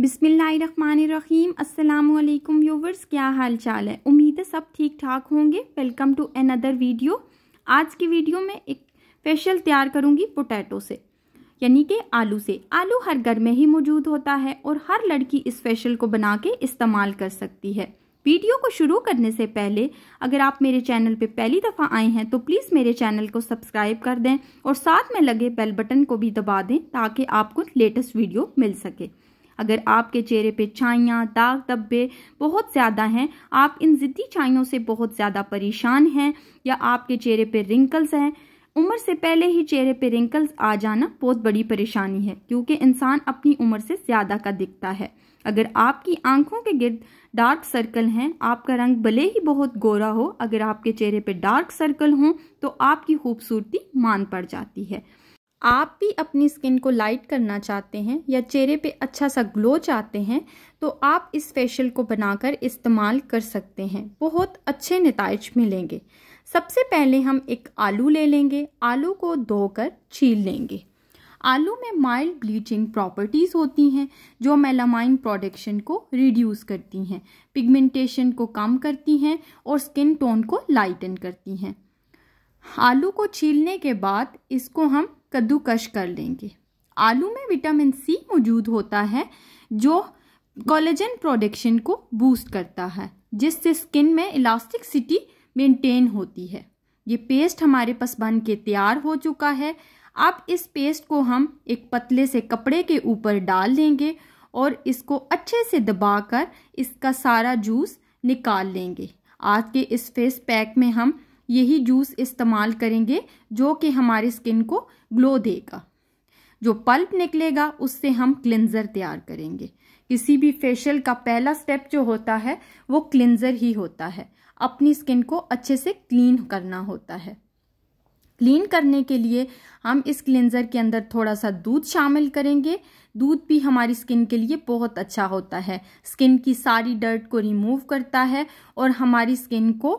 बिसमीम अल्लाम व्यूवर्स क्या हाल चाल है उम्मीद है सब ठीक ठाक होंगे वेलकम टू अनदर वीडियो आज की वीडियो में एक स्पेशल तैयार करूंगी पोटैटो से यानी कि आलू से आलू हर घर में ही मौजूद होता है और हर लड़की इस फेशल को बना के इस्तेमाल कर सकती है वीडियो को शुरू करने से पहले अगर आप मेरे चैनल पर पहली दफ़ा आए हैं तो प्लीज़ मेरे चैनल को सब्सक्राइब कर दें और साथ में लगे बेल बटन को भी दबा दें ताकि आपको लेटेस्ट वीडियो मिल सके अगर आपके चेहरे पे छाइयाँ दाग धब्बे बहुत ज़्यादा हैं आप इन ज़िद्दी छाइयों से बहुत ज़्यादा परेशान हैं या आपके चेहरे पे रिंकल्स हैं उम्र से पहले ही चेहरे पे रिंकल्स आ जाना बहुत बड़ी परेशानी है क्योंकि इंसान अपनी उम्र से ज़्यादा का दिखता है अगर आपकी आंखों के गिर्द डार्क सर्कल हैं आपका रंग भले ही बहुत गोरा हो अगर आपके चेहरे पे डार्क सर्कल हों तो आपकी खूबसूरती मान पड़ जाती है आप भी अपनी स्किन को लाइट करना चाहते हैं या चेहरे पे अच्छा सा ग्लो चाहते हैं तो आप इस फेशियल को बनाकर इस्तेमाल कर सकते हैं बहुत अच्छे नतज मिलेंगे सबसे पहले हम एक आलू ले लेंगे आलू को धोकर छील लेंगे आलू में माइल्ड ब्लीचिंग प्रॉपर्टीज़ होती हैं जो मेलामाइन प्रोडक्शन को रिड्यूस करती हैं पिगमेंटेशन को कम करती हैं और स्किन टोन को लाइटन करती हैं आलू को छीलने के बाद इसको हम कद्दूकश कर लेंगे आलू में विटामिन सी मौजूद होता है जो कोलेजन प्रोडक्शन को बूस्ट करता है जिससे स्किन में इलास्टिक सिटी मेंटेन होती है ये पेस्ट हमारे पास बन के तैयार हो चुका है अब इस पेस्ट को हम एक पतले से कपड़े के ऊपर डाल लेंगे और इसको अच्छे से दबाकर इसका सारा जूस निकाल लेंगे आज के इस फेस पैक में हम यही जूस इस्तेमाल करेंगे जो कि हमारी स्किन को ग्लो देगा जो पल्प निकलेगा उससे हम क्लिनज़र तैयार करेंगे किसी भी फेशियल का पहला स्टेप जो होता है वो क्लिनज़र ही होता है अपनी स्किन को अच्छे से क्लीन करना होता है क्लीन करने के लिए हम इस क्लिनज़र के अंदर थोड़ा सा दूध शामिल करेंगे दूध भी हमारी स्किन के लिए बहुत अच्छा होता है स्किन की सारी डर्ट को रिमूव करता है और हमारी स्किन को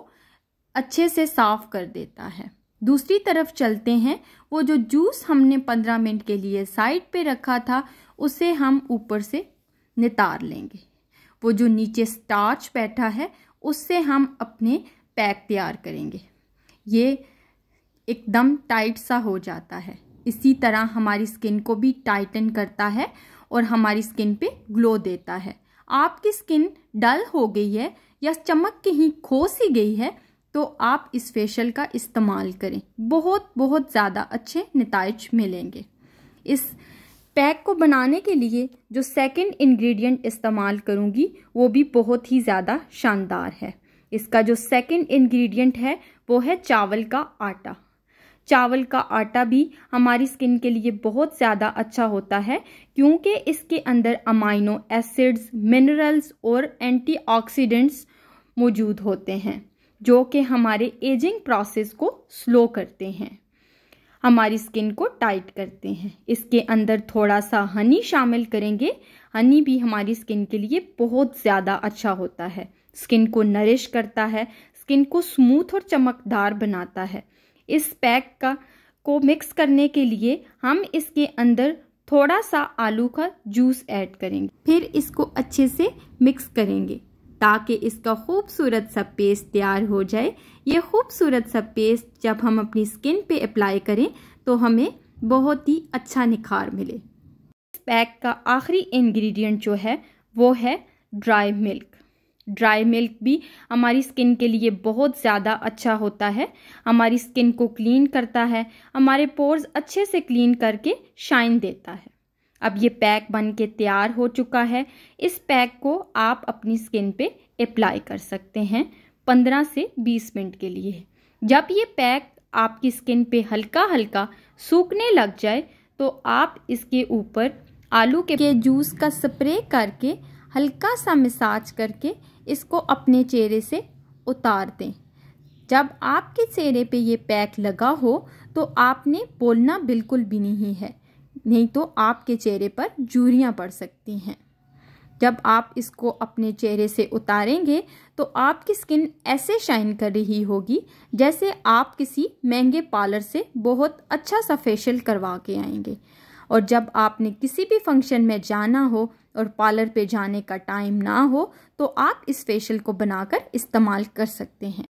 अच्छे से साफ कर देता है दूसरी तरफ चलते हैं वो जो जूस हमने पंद्रह मिनट के लिए साइड पे रखा था उसे हम ऊपर से नितार लेंगे वो जो नीचे स्टार्च बैठा है उससे हम अपने पैक तैयार करेंगे ये एकदम टाइट सा हो जाता है इसी तरह हमारी स्किन को भी टाइटन करता है और हमारी स्किन पे ग्लो देता है आपकी स्किन डल हो गई है या चमक के ही खो सी गई है तो आप इस फेशियल का इस्तेमाल करें बहुत बहुत ज़्यादा अच्छे नतज मिलेंगे इस पैक को बनाने के लिए जो सेकंड इंग्रेडिएंट इस्तेमाल करूँगी वो भी बहुत ही ज़्यादा शानदार है इसका जो सेकंड इंग्रेडिएंट है वो है चावल का आटा चावल का आटा भी हमारी स्किन के लिए बहुत ज़्यादा अच्छा होता है क्योंकि इसके अंदर अमाइनो एसिड्स मिनरल्स और एंटीऑक्सीडेंट्स मौजूद होते हैं जो कि हमारे एजिंग प्रोसेस को स्लो करते हैं हमारी स्किन को टाइट करते हैं इसके अंदर थोड़ा सा हनी शामिल करेंगे हनी भी हमारी स्किन के लिए बहुत ज़्यादा अच्छा होता है स्किन को नरिश करता है स्किन को स्मूथ और चमकदार बनाता है इस पैक का को मिक्स करने के लिए हम इसके अंदर थोड़ा सा आलू का जूस ऐड करेंगे फिर इसको अच्छे से मिक्स करेंगे ताकि इसका खूबसूरत सा पेस्ट तैयार हो जाए ये खूबसूरत सा पेस्ट जब हम अपनी स्किन पे अप्लाई करें तो हमें बहुत ही अच्छा निखार मिले इस पैक का आखिरी इंग्रेडिएंट जो है वो है ड्राई मिल्क ड्राई मिल्क भी हमारी स्किन के लिए बहुत ज़्यादा अच्छा होता है हमारी स्किन को क्लीन करता है हमारे पोर्स अच्छे से क्लीन करके शाइन देता है अब ये पैक बन के तैयार हो चुका है इस पैक को आप अपनी स्किन पे अप्लाई कर सकते हैं 15 से 20 मिनट के लिए जब ये पैक आपकी स्किन पे हल्का हल्का सूखने लग जाए तो आप इसके ऊपर आलू के, के जूस का स्प्रे करके हल्का सा मिसाज करके इसको अपने चेहरे से उतार दें जब आपके चेहरे पे ये पैक लगा हो तो आपने बोलना बिल्कुल भी नहीं है नहीं तो आपके चेहरे पर जूरियाँ पड़ सकती हैं जब आप इसको अपने चेहरे से उतारेंगे तो आपकी स्किन ऐसे शाइन कर रही होगी जैसे आप किसी महंगे पार्लर से बहुत अच्छा सा फेशियल करवा के आएंगे और जब आपने किसी भी फंक्शन में जाना हो और पार्लर पे जाने का टाइम ना हो तो आप इस फेशियल को बनाकर इस्तेमाल कर सकते हैं